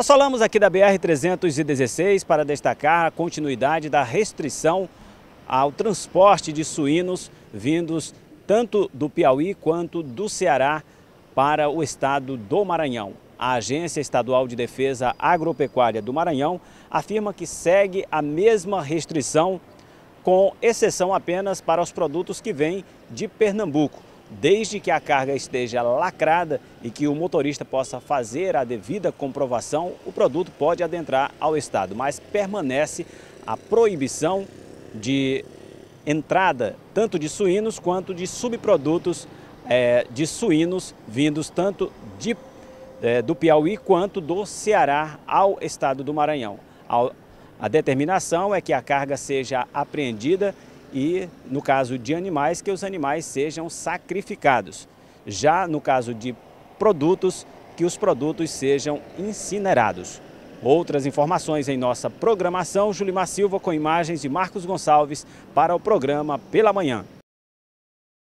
Nós falamos aqui da BR-316 para destacar a continuidade da restrição ao transporte de suínos vindos tanto do Piauí quanto do Ceará para o estado do Maranhão. A Agência Estadual de Defesa Agropecuária do Maranhão afirma que segue a mesma restrição, com exceção apenas para os produtos que vêm de Pernambuco desde que a carga esteja lacrada e que o motorista possa fazer a devida comprovação, o produto pode adentrar ao estado, mas permanece a proibição de entrada tanto de suínos quanto de subprodutos é, de suínos vindos tanto de, é, do Piauí quanto do Ceará ao estado do Maranhão. a determinação é que a carga seja apreendida e, no caso de animais, que os animais sejam sacrificados. Já no caso de produtos, que os produtos sejam incinerados. Outras informações em nossa programação, Julimar Silva com imagens de Marcos Gonçalves para o programa Pela Manhã.